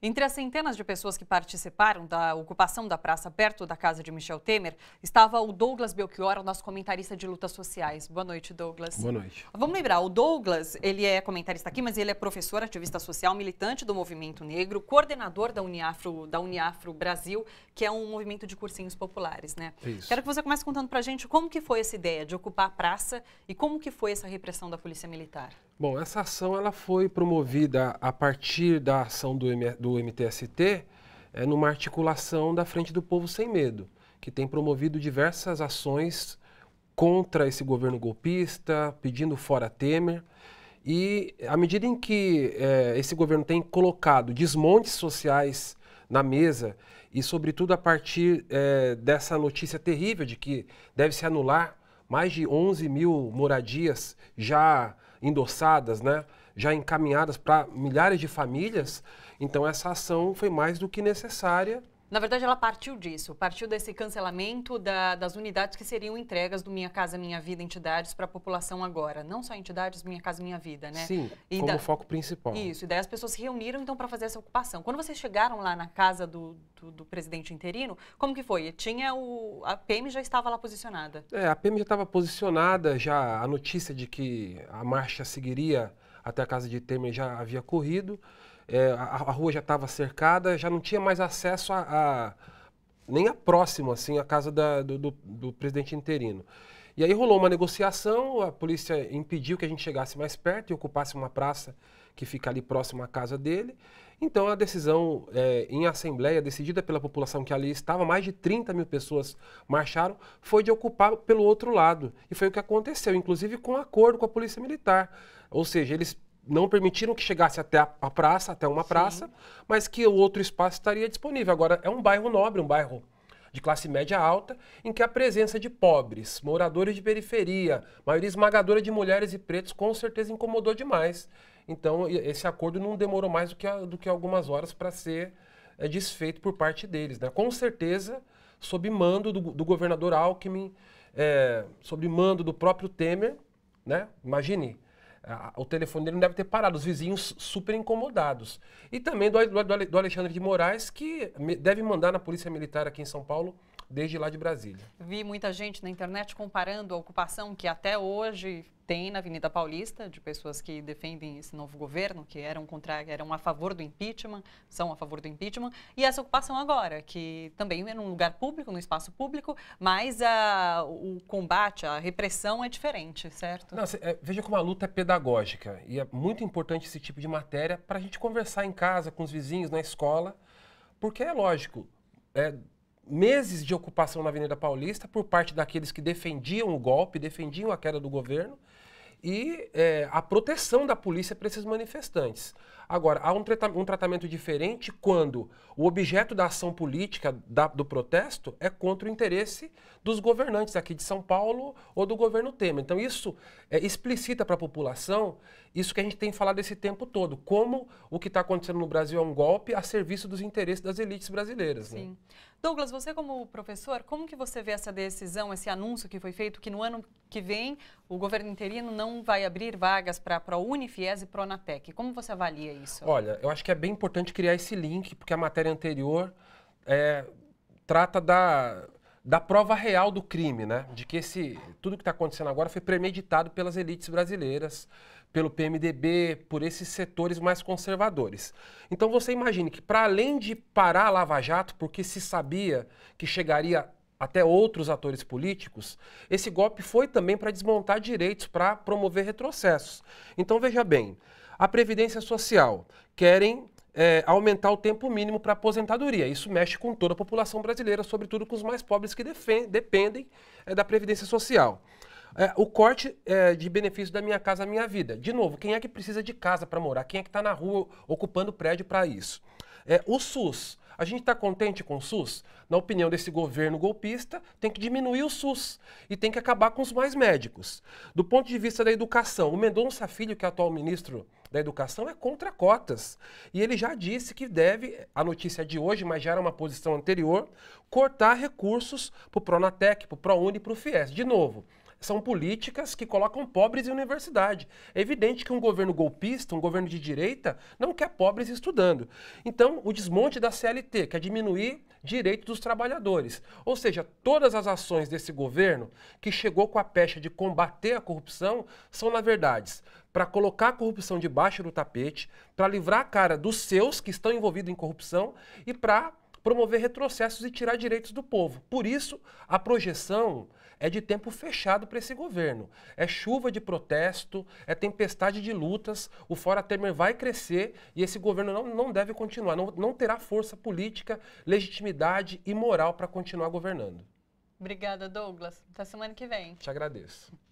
Entre as centenas de pessoas que participaram da ocupação da praça perto da casa de Michel Temer, estava o Douglas Belchior, o nosso comentarista de lutas sociais. Boa noite, Douglas. Boa noite. Vamos lembrar, o Douglas, ele é comentarista aqui, mas ele é professor, ativista social, militante do movimento negro, coordenador da Uniafro, da Uniafro Brasil, que é um movimento de cursinhos populares, né? É isso. Quero que você comece contando pra gente como que foi essa ideia de ocupar a praça e como que foi essa repressão da polícia militar. Bom, essa ação ela foi promovida a partir da ação do, M do MTST, é, eh, numa articulação da Frente do Povo Sem Medo, que tem promovido diversas ações contra esse governo golpista, pedindo fora Temer. E à medida em que é, esse governo tem colocado desmontes sociais na mesa, e sobretudo a partir é, dessa notícia terrível de que deve se anular mais de 11 mil moradias já endossadas, né, já encaminhadas para milhares de famílias, então essa ação foi mais do que necessária na verdade, ela partiu disso, partiu desse cancelamento da, das unidades que seriam entregas do Minha Casa Minha Vida entidades para a população agora. Não só entidades Minha Casa Minha Vida, né? Sim, e como da, foco principal. Isso, e daí as pessoas se reuniram então para fazer essa ocupação. Quando vocês chegaram lá na casa do, do, do presidente interino, como que foi? Tinha o... a PM já estava lá posicionada? É, a PM já estava posicionada, já a notícia de que a marcha seguiria até a casa de Temer já havia corrido, é, a, a, rua já estava cercada, já não tinha mais acesso a, a nem a próximo, assim, à casa da, do, do, do, presidente interino. E aí rolou uma negociação, a polícia impediu que a gente chegasse mais perto e ocupasse uma praça que fica ali próximo à casa dele. Então, a decisão é, em assembleia, decidida pela população que ali estava, mais de 30 mil pessoas marcharam, foi de ocupar pelo outro lado. E foi o que aconteceu, inclusive com um acordo com a Polícia Militar. Ou seja, eles não permitiram que chegasse até a praça, até uma Sim. praça, mas que o outro espaço estaria disponível. Agora, é um bairro nobre, um bairro de classe média alta, em que a presença de pobres, moradores de periferia, maioria esmagadora de mulheres e pretos, com certeza incomodou demais. Então, esse acordo não demorou mais do que, do que algumas horas para ser é, desfeito por parte deles. Né? Com certeza, sob mando do, do governador Alckmin, é, sob mando do próprio Temer, né? imagine, a, o telefone dele não deve ter parado, os vizinhos super incomodados. E também do, do, do Alexandre de Moraes, que deve mandar na Polícia Militar aqui em São Paulo desde lá de Brasília. Vi muita gente na internet comparando a ocupação que até hoje tem na Avenida Paulista, de pessoas que defendem esse novo governo, que eram, contra, eram a favor do impeachment, são a favor do impeachment, e essa ocupação agora, que também é num lugar público, num espaço público, mas a, o combate, a repressão é diferente, certo? Não, cê, é, veja como a luta é pedagógica, e é muito importante esse tipo de matéria para a gente conversar em casa, com os vizinhos, na escola, porque é lógico, é, meses de ocupação na Avenida Paulista por parte daqueles que defendiam o golpe, defendiam a queda do governo e é, a proteção da polícia para esses manifestantes. Agora, há um, um tratamento diferente quando o objeto da ação política da, do protesto é contra o interesse dos governantes aqui de São Paulo ou do governo Temer. Então, isso é, explicita para a população isso que a gente tem falado esse tempo todo, como o que está acontecendo no Brasil é um golpe a serviço dos interesses das elites brasileiras. Né? Sim. Né? Douglas, você como professor, como que você vê essa decisão, esse anúncio que foi feito que no ano que vem o governo interino não vai abrir vagas para a Unifies e Pronatec? Como você avalia isso? Olha, eu acho que é bem importante criar esse link, porque a matéria anterior é, trata da, da prova real do crime, né? De que esse, tudo que está acontecendo agora foi premeditado pelas elites brasileiras, pelo PMDB, por esses setores mais conservadores. Então você imagine que, para além de parar a Lava Jato, porque se sabia que chegaria até outros atores políticos, esse golpe foi também para desmontar direitos, para promover retrocessos. Então veja bem, a Previdência Social. Querem é, aumentar o tempo mínimo para aposentadoria. Isso mexe com toda a população brasileira, sobretudo com os mais pobres que dependem é, da Previdência Social. É, o corte é, de benefício da Minha Casa Minha Vida. De novo, quem é que precisa de casa para morar? Quem é que está na rua ocupando prédio para isso? É, o SUS. A gente está contente com o SUS? Na opinião desse governo golpista, tem que diminuir o SUS e tem que acabar com os mais médicos. Do ponto de vista da educação, o Mendonça Filho, que é atual ministro da educação, é contra cotas. E ele já disse que deve, a notícia é de hoje, mas já era uma posição anterior, cortar recursos para o Pronatec, para o ProUni e para o FIES. De novo, são políticas que colocam pobres em universidade. É evidente que um governo golpista, um governo de direita, não quer pobres estudando. Então, o desmonte da CLT, que é diminuir direitos dos trabalhadores. Ou seja, todas as ações desse governo que chegou com a pecha de combater a corrupção são, na verdade, para colocar a corrupção debaixo do tapete, para livrar a cara dos seus que estão envolvidos em corrupção e para promover retrocessos e tirar direitos do povo. Por isso, a projeção é de tempo fechado para esse governo. É chuva de protesto, é tempestade de lutas, o Fora Temer vai crescer e esse governo não, não deve continuar, não, não terá força política, legitimidade e moral para continuar governando. Obrigada, Douglas. Até semana que vem. Te agradeço.